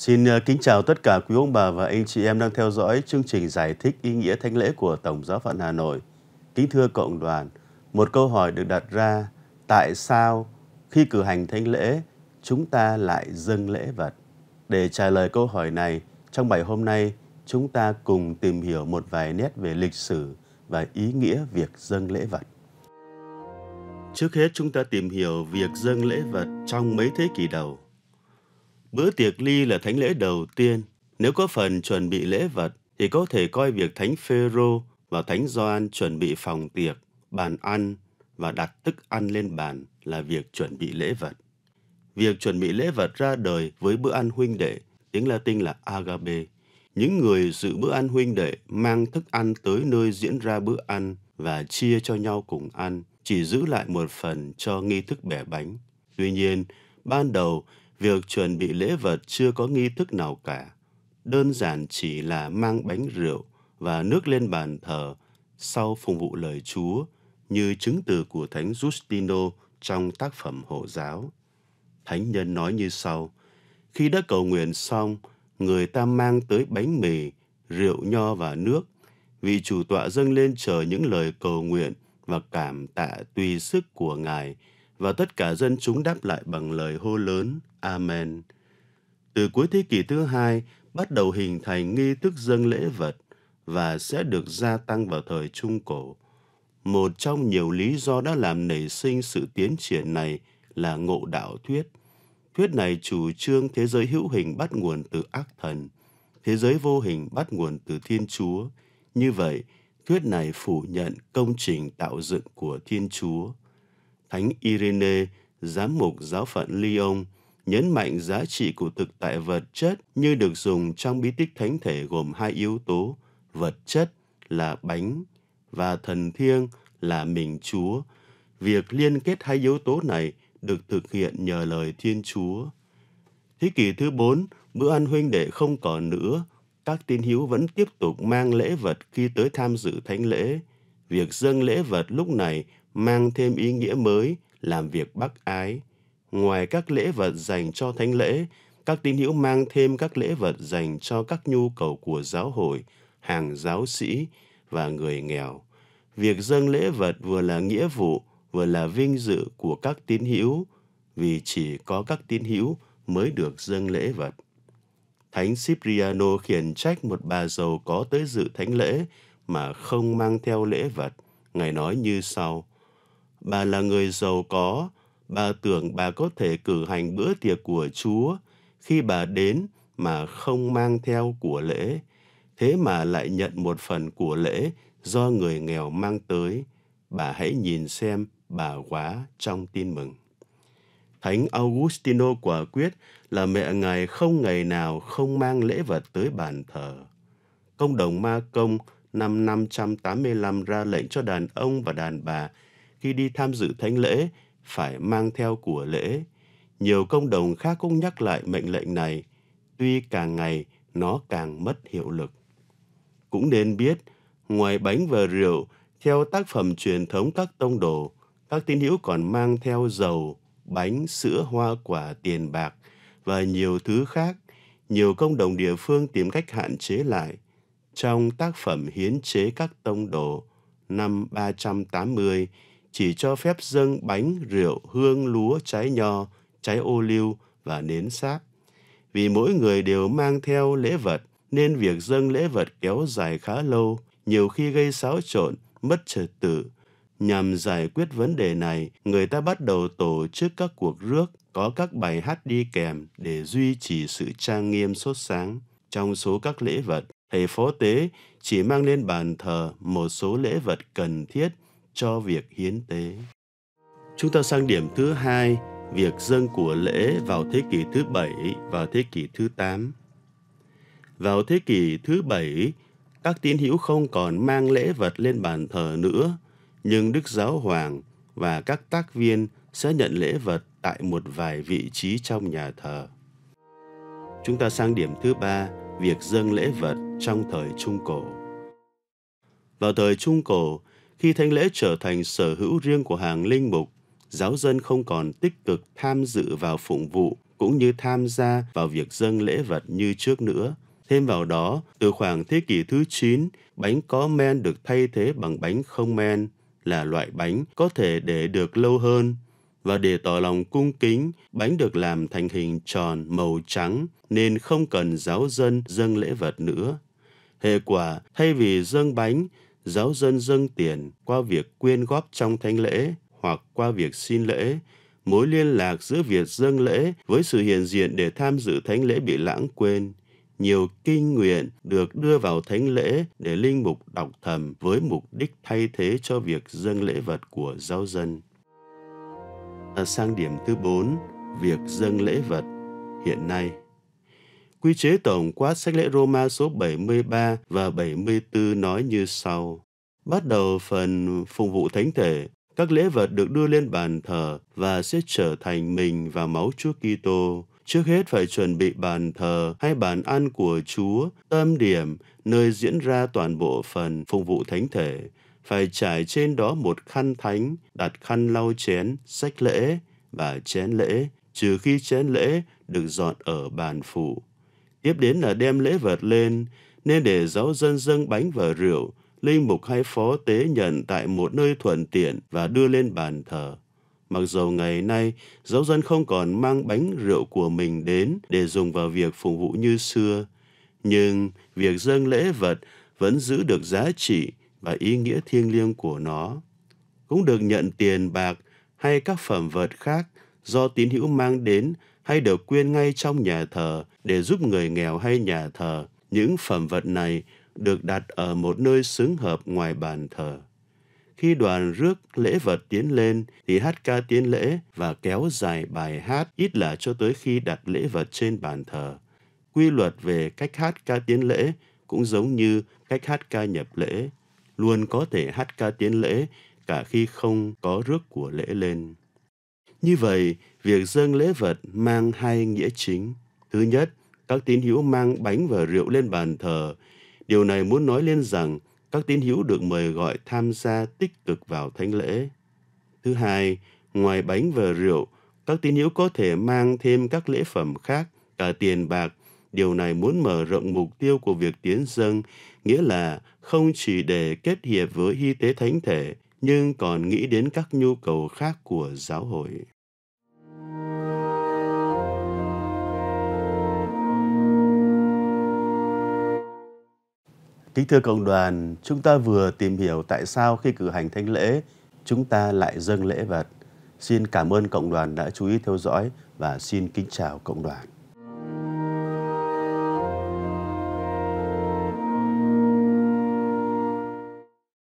Xin ờ, kính chào tất cả quý ông bà và anh chị em đang theo dõi chương trình giải thích ý nghĩa thánh lễ của Tổng giáo phận Hà Nội. Kính thưa cộng đoàn, một câu hỏi được đặt ra tại sao khi cử hành thánh lễ chúng ta lại dâng lễ vật? Để trả lời câu hỏi này, trong bài hôm nay chúng ta cùng tìm hiểu một vài nét về lịch sử và ý nghĩa việc dâng lễ vật. Trước hết chúng ta tìm hiểu việc dâng lễ vật trong mấy thế kỷ đầu Bữa tiệc ly là thánh lễ đầu tiên. Nếu có phần chuẩn bị lễ vật, thì có thể coi việc thánh Phêrô và thánh Gioan chuẩn bị phòng tiệc, bàn ăn và đặt thức ăn lên bàn là việc chuẩn bị lễ vật. Việc chuẩn bị lễ vật ra đời với bữa ăn huynh đệ, tiếng Latin là agape. Những người dự bữa ăn huynh đệ mang thức ăn tới nơi diễn ra bữa ăn và chia cho nhau cùng ăn, chỉ giữ lại một phần cho nghi thức bẻ bánh. Tuy nhiên, ban đầu việc chuẩn bị lễ vật chưa có nghi thức nào cả. Đơn giản chỉ là mang bánh rượu và nước lên bàn thờ sau phụng vụ lời Chúa như chứng từ của Thánh Justino trong tác phẩm Hộ giáo. Thánh nhân nói như sau, khi đã cầu nguyện xong, người ta mang tới bánh mì, rượu nho và nước. Vị chủ tọa dâng lên chờ những lời cầu nguyện và cảm tạ tùy sức của Ngài – và tất cả dân chúng đáp lại bằng lời hô lớn Amen. Từ cuối thế kỷ thứ hai, bắt đầu hình thành nghi thức dâng lễ vật và sẽ được gia tăng vào thời Trung Cổ. Một trong nhiều lý do đã làm nảy sinh sự tiến triển này là ngộ đạo thuyết. Thuyết này chủ trương thế giới hữu hình bắt nguồn từ ác thần, thế giới vô hình bắt nguồn từ Thiên Chúa. Như vậy, thuyết này phủ nhận công trình tạo dựng của Thiên Chúa Thánh Irene, giám mục giáo phận Lyon, nhấn mạnh giá trị của thực tại vật chất như được dùng trong bí tích thánh thể gồm hai yếu tố, vật chất là bánh và thần thiêng là mình Chúa. Việc liên kết hai yếu tố này được thực hiện nhờ lời Thiên Chúa. Thế kỷ thứ 4, bữa ăn huynh đệ không còn nữa, các tín hữu vẫn tiếp tục mang lễ vật khi tới tham dự thánh lễ. Việc dâng lễ vật lúc này mang thêm ý nghĩa mới làm việc bác ái. Ngoài các lễ vật dành cho thánh lễ, các tín hữu mang thêm các lễ vật dành cho các nhu cầu của giáo hội, hàng giáo sĩ và người nghèo. Việc dâng lễ vật vừa là nghĩa vụ, vừa là vinh dự của các tín hữu, vì chỉ có các tín hữu mới được dâng lễ vật. Thánh Cipriano khiển trách một bà giàu có tới dự thánh lễ mà không mang theo lễ vật. Ngài nói như sau: Bà là người giàu có, bà tưởng bà có thể cử hành bữa tiệc của Chúa khi bà đến mà không mang theo của lễ, thế mà lại nhận một phần của lễ do người nghèo mang tới. Bà hãy nhìn xem bà quá trong tin mừng. Thánh Augustino quả quyết là mẹ ngài không ngày nào không mang lễ vật tới bàn thờ. Công đồng Ma Công năm 585 ra lệnh cho đàn ông và đàn bà khi đi tham dự thánh lễ phải mang theo của lễ. Nhiều công đồng khác cũng nhắc lại mệnh lệnh này, tuy càng ngày nó càng mất hiệu lực. Cũng nên biết, ngoài bánh và rượu, theo tác phẩm truyền thống các tông đồ, các tín hữu còn mang theo dầu, bánh, sữa, hoa quả, tiền bạc và nhiều thứ khác. Nhiều công đồng địa phương tìm cách hạn chế lại. Trong tác phẩm Hiến chế các tông đồ năm 380, chỉ cho phép dâng bánh, rượu, hương, lúa, trái nho, trái ô liu và nến sáp. Vì mỗi người đều mang theo lễ vật, nên việc dâng lễ vật kéo dài khá lâu, nhiều khi gây xáo trộn, mất trật tự. Nhằm giải quyết vấn đề này, người ta bắt đầu tổ chức các cuộc rước, có các bài hát đi kèm để duy trì sự trang nghiêm sốt sáng. Trong số các lễ vật, thầy phó tế chỉ mang lên bàn thờ một số lễ vật cần thiết cho việc hiến tế. Chúng ta sang điểm thứ hai, việc dâng của lễ vào thế kỷ thứ bảy và thế kỷ thứ tám. Vào thế kỷ thứ bảy, các tín hữu không còn mang lễ vật lên bàn thờ nữa, nhưng Đức Giáo Hoàng và các tác viên sẽ nhận lễ vật tại một vài vị trí trong nhà thờ. Chúng ta sang điểm thứ ba, việc dâng lễ vật trong thời Trung Cổ. Vào thời Trung Cổ, khi thánh lễ trở thành sở hữu riêng của hàng linh mục, giáo dân không còn tích cực tham dự vào phụng vụ cũng như tham gia vào việc dâng lễ vật như trước nữa. Thêm vào đó, từ khoảng thế kỷ thứ 9, bánh có men được thay thế bằng bánh không men là loại bánh có thể để được lâu hơn. Và để tỏ lòng cung kính, bánh được làm thành hình tròn màu trắng nên không cần giáo dân dâng lễ vật nữa. Hệ quả, thay vì dâng bánh, giáo dân dâng tiền qua việc quyên góp trong thánh lễ hoặc qua việc xin lễ mối liên lạc giữa việc dâng lễ với sự hiện diện để tham dự thánh lễ bị lãng quên nhiều kinh nguyện được đưa vào thánh lễ để linh mục đọc thầm với mục đích thay thế cho việc dâng lễ vật của giáo dân. À, sang điểm thứ 4, việc dâng lễ vật hiện nay Quy chế tổng quát sách lễ Roma số 73 và 74 nói như sau. Bắt đầu phần phục vụ thánh thể, các lễ vật được đưa lên bàn thờ và sẽ trở thành mình và máu Chúa Kitô. Trước hết phải chuẩn bị bàn thờ hay bàn ăn của Chúa, tâm điểm, nơi diễn ra toàn bộ phần phục vụ thánh thể. Phải trải trên đó một khăn thánh, đặt khăn lau chén, sách lễ và chén lễ, trừ khi chén lễ được dọn ở bàn phụ. Tiếp đến là đem lễ vật lên, nên để giáo dân dâng bánh và rượu, linh mục hay phó tế nhận tại một nơi thuận tiện và đưa lên bàn thờ. Mặc dầu ngày nay, giáo dân không còn mang bánh rượu của mình đến để dùng vào việc phục vụ như xưa, nhưng việc dâng lễ vật vẫn giữ được giá trị và ý nghĩa thiêng liêng của nó. Cũng được nhận tiền bạc hay các phẩm vật khác do tín hữu mang đến hay được quyên ngay trong nhà thờ để giúp người nghèo hay nhà thờ. Những phẩm vật này được đặt ở một nơi xứng hợp ngoài bàn thờ. Khi đoàn rước lễ vật tiến lên thì hát ca tiến lễ và kéo dài bài hát ít là cho tới khi đặt lễ vật trên bàn thờ. Quy luật về cách hát ca tiến lễ cũng giống như cách hát ca nhập lễ, luôn có thể hát ca tiến lễ cả khi không có rước của lễ lên. Như vậy, việc dâng lễ vật mang hai nghĩa chính. Thứ nhất, các tín hữu mang bánh và rượu lên bàn thờ. Điều này muốn nói lên rằng các tín hữu được mời gọi tham gia tích cực vào thánh lễ. Thứ hai, ngoài bánh và rượu, các tín hữu có thể mang thêm các lễ phẩm khác, cả tiền bạc. Điều này muốn mở rộng mục tiêu của việc tiến dâng, nghĩa là không chỉ để kết hiệp với hy tế thánh thể, nhưng còn nghĩ đến các nhu cầu khác của giáo hội. Kính thưa cộng đoàn, chúng ta vừa tìm hiểu tại sao khi cử hành thánh lễ, chúng ta lại dâng lễ vật. Xin cảm ơn cộng đoàn đã chú ý theo dõi và xin kính chào cộng đoàn.